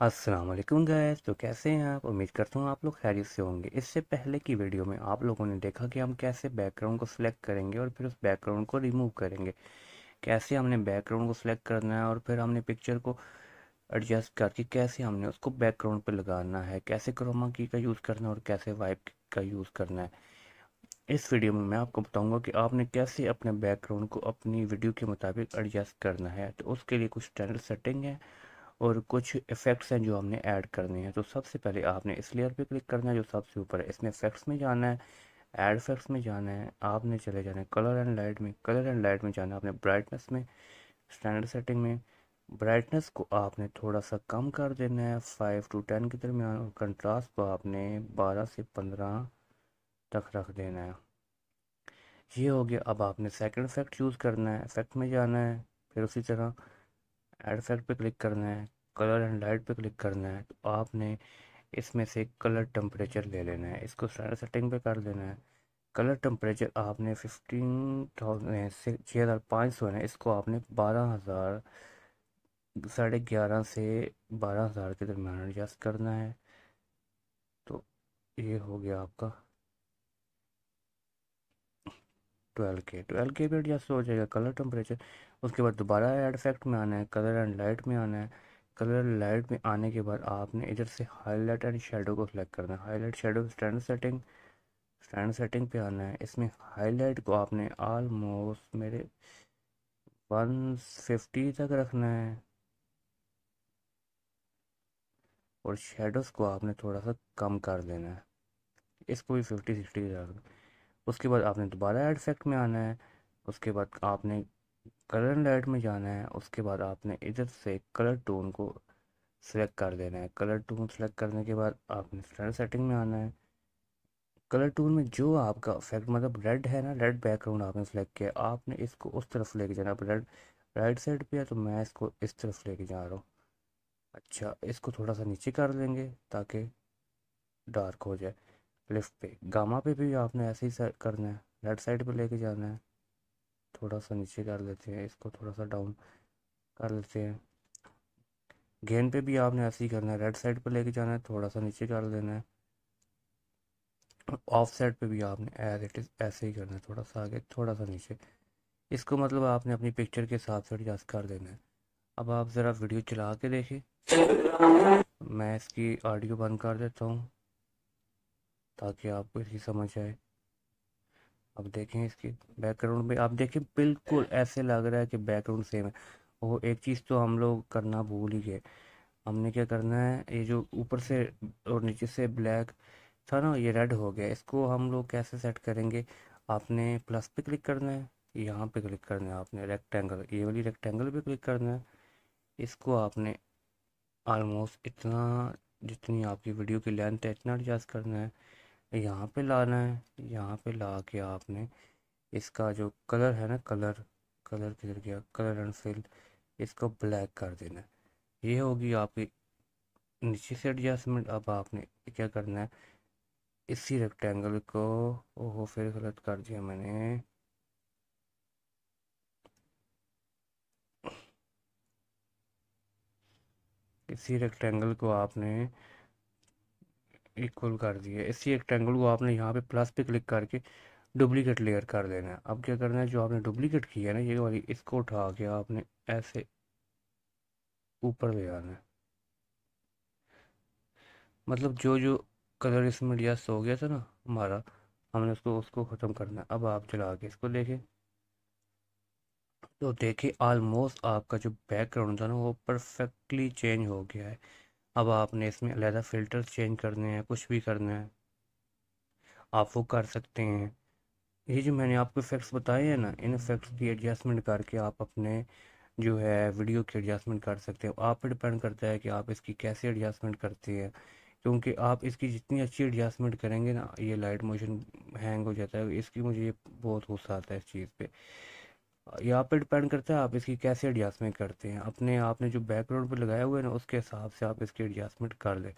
वालेकुम गैस तो कैसे हैं आप उम्मीद करता हूँ आप लोग खैरियत से होंगे इससे पहले की वीडियो में आप लोगों ने देखा कि हम कैसे बैकग्राउंड को सिलेक्ट करेंगे और फिर उस बैकग्राउंड को रिमूव करेंगे कैसे हमने बैकग्राउंड को सिलेक्ट करना है और फिर हमने पिक्चर को एडजस्ट करके कैसे हमने उसको बैकग्राउंड पर लगाना है कैसे क्रोमा की का यूज़ करना है और कैसे वाइप का यूज़ करना है इस वीडियो में मैं आपको बताऊंगा कि आपने कैसे अपने बैकग्राउंड को अपनी वीडियो के मुताबिक एडजस्ट करना है तो उसके लिए कुछ स्टैंडर्ड सेटिंग है और कुछ इफ़ेक्ट्स हैं जो हमने ऐड करने हैं तो सबसे पहले आपने इस लेयर पे क्लिक करना है जो सबसे ऊपर है इसमें इफ़ेक्ट्स में जाना है ऐड इफ़ेक्ट्स में जाना है आपने चले जाना है कलर एंड लाइट में कलर एंड लाइट में जाना है आपने ब्राइटनेस में स्टैंडर्ड सेटिंग में ब्राइटनेस को आपने थोड़ा सा कम कर देना है फाइव टू टेन के दरमियान और कंट्रास्ट को आपने बारह से पंद्रह तक रख देना है ये हो गया अब आपने सेकंड इफेक्ट यूज़ करना है इफेक्ट में जाना है फिर उसी तरह एड सेट पे क्लिक करना है कलर एंड लाइट पे क्लिक करना है तो आपने इसमें से कलर टम्परेचर ले लेना है इसको स्टैंडर्ड सेटिंग पे कर देना है कलर टेम्परेचर आपने फिफ्टीन थाउजेंड से छः हज़ार पाँच सौ है इसको आपने बारह हज़ार साढ़े ग्यारह से बारह हज़ार के दरमियान एडजस्ट करना है तो ये हो गया आपका ट्वेल्व के ट्वेल्व के भी एडजस्ट हो जाएगा कलर टेम्परेचर उसके बाद दोबारा एड इफेक्ट में आना है कलर एंड लाइट में आना है कलर लाइट में आने के बाद आपने इधर से हाईलाइट एंड शेडो को सिलेक्ट करना है highlight shadow stand setting stand setting पे आना है इसमें हाईलाइट को आपने आलमोस्ट मेरे 150 तक रखना है और शेडोज़ को आपने थोड़ा सा कम कर देना है इसको भी फिफ्टी सिक्सटी उसके बाद आपने दोबारा एड इफेक्ट में आना है उसके बाद आपने कलर लाइट में जाना है उसके बाद आपने इधर से कलर टोन को सिलेक्ट कर देना है कलर टून सेलेक्ट करने के बाद आपने स्टैंड सेटिंग में आना है कलर टोन में जो आपका इफेक्ट मतलब रेड है ना रेड बैकग्राउंड आपने सेलेक्ट किया आपने इसको उस तरफ लेके जाना अब रेड राइट साइड पे है तो मैं इसको इस तरफ लेके जा रहा हूँ अच्छा इसको थोड़ा सा नीचे कर देंगे ताकि डार्क हो जाए लेफ्ट पे गामा पे भी आपने ऐसे ही सर करना है लेफ्ट साइड पे लेके जाना है थोड़ा सा नीचे कर लेते हैं इसको थोड़ा सा डाउन कर लेते हैं गेंद पे भी आपने ऐसे ही करना है रेड साइड पे लेके जाना है थोड़ा सा नीचे कर लेना है ऑफ साइड पे भी आपने एज इट इज़ ऐसे ही करना है थोड़ा सा आगे थोड़ा सा नीचे इसको मतलब आपने अपनी पिक्चर के हिसाब से एडजस्ट कर देना है अब आप ज़रा वीडियो चला के देखें मैं इसकी ऑडियो बंद कर देता हूँ ताकि आपको इसकी समझ आए अब देखें इसके बैकग्राउंड में आप देखें बिल्कुल ऐसे लग रहा है कि बैकग्राउंड सेम है और एक चीज़ तो हम लोग करना भूल ही गए हमने क्या करना है ये जो ऊपर से और नीचे से ब्लैक था ना ये रेड हो गया इसको हम लोग कैसे सेट करेंगे आपने प्लस पे क्लिक करना है यहाँ पे क्लिक करना है आपने रेक्टेंगल ये वाली रेक्टेंगल पे क्लिक करना है इसको आपने आलमोस्ट इतना जितनी आपकी वीडियो की लेंथ है इतना एडजस्ट करना है यहाँ पे लाना है यहाँ पे ला के आपने इसका जो कलर है ना कलर कलर किधर गया कलर एंड फिल इसको ब्लैक कर देना है ये होगी आपकी नीचे से एडजस्टमेंट अब आपने क्या करना है इसी रेक्टेंगल को ओहो फिर गलत कर दिया मैंने इसी रेक्टेंगल को आपने इक्वल कर दिया इसी रेक्टेंगल को आपने यहाँ पे प्लस पे क्लिक करके डुप्लीकेट लेयर कर देना है अब क्या करना है जो आपने डुप्लीकेट किया है ना ये वाली इसको उठा के आपने ऐसे ऊपर ले आना है मतलब जो जो कलर इसमें एडजस्ट हो गया था ना हमारा हमने उसको उसको ख़त्म करना है अब आप चला के इसको देखें तो देखिए ऑलमोस्ट आपका जो बैकग्राउंड था ना वो परफेक्टली चेंज हो गया है अब आपने इसमें अलहदा फ़िल्टर चेंज करने हैं कुछ भी करना है आप वो कर सकते हैं ये जो मैंने आपको इफ़ेक्ट्स बताए हैं ना इन इफ़ेक्ट्स की एडजस्टमेंट करके आप अपने जो है वीडियो की एडजस्टमेंट कर सकते हो आप पर डिपेंड करता है कि आप इसकी कैसे एडजस्टमेंट करते हैं क्योंकि आप इसकी जितनी अच्छी एडजस्टमेंट करेंगे ना ये लाइट मोशन हैंग हो जाता है इसकी मुझे बहुत गुस्सा आता है इस चीज़ पर यहाँ पे डिपेंड करता है आप इसकी कैसे एडजस्टमेंट करते हैं अपने आपने जो बैकग्राउंड पर लगाया हुआ है ना उसके हिसाब से आप इसकी एडजस्टमेंट कर लें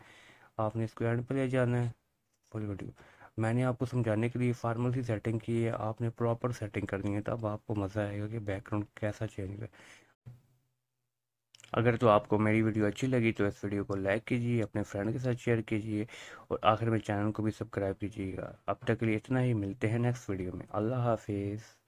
आपने इसको एंड पर ले जाना है फुल वीडियो मैंने आपको समझाने के लिए फार्मल सी सेटिंग की है आपने प्रॉपर सेटिंग करनी है तब आपको मज़ा आएगा कि बैकग्राउंड कैसा चेंज हुआ अगर तो आपको मेरी वीडियो अच्छी लगी तो इस वीडियो को लाइक कीजिए अपने फ्रेंड के साथ शेयर कीजिए और आखिर में चैनल को भी सब्सक्राइब कीजिएगा अब तक के लिए इतना ही मिलते हैं नेक्स्ट वीडियो में अल्लाह हाफिज़